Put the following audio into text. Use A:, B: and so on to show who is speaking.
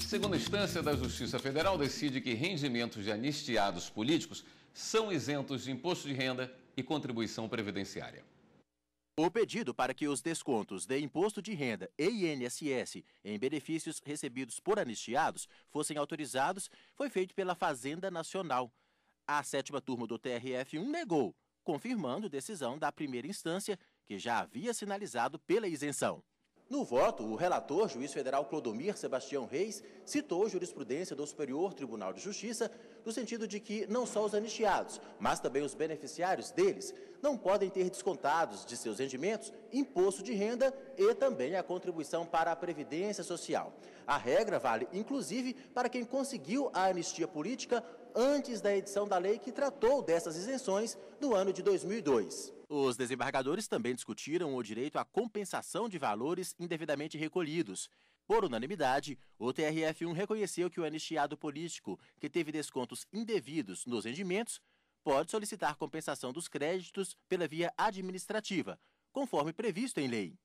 A: Segunda instância da Justiça Federal decide que rendimentos de anistiados políticos são isentos de imposto de renda e contribuição previdenciária. O pedido para que os descontos de imposto de renda e INSS em benefícios recebidos por anistiados fossem autorizados foi feito pela Fazenda Nacional. A sétima turma do TRF1 negou, confirmando decisão da primeira instância que já havia sinalizado pela isenção. No voto, o relator, juiz federal Clodomir Sebastião Reis, citou jurisprudência do Superior Tribunal de Justiça no sentido de que não só os anistiados, mas também os beneficiários deles não podem ter descontados de seus rendimentos imposto de renda e também a contribuição para a Previdência Social. A regra vale, inclusive, para quem conseguiu a anistia política antes da edição da lei que tratou dessas isenções no ano de 2002. Os desembargadores também discutiram o direito à compensação de valores indevidamente recolhidos. Por unanimidade, o TRF1 reconheceu que o anistiado político que teve descontos indevidos nos rendimentos pode solicitar compensação dos créditos pela via administrativa, conforme previsto em lei.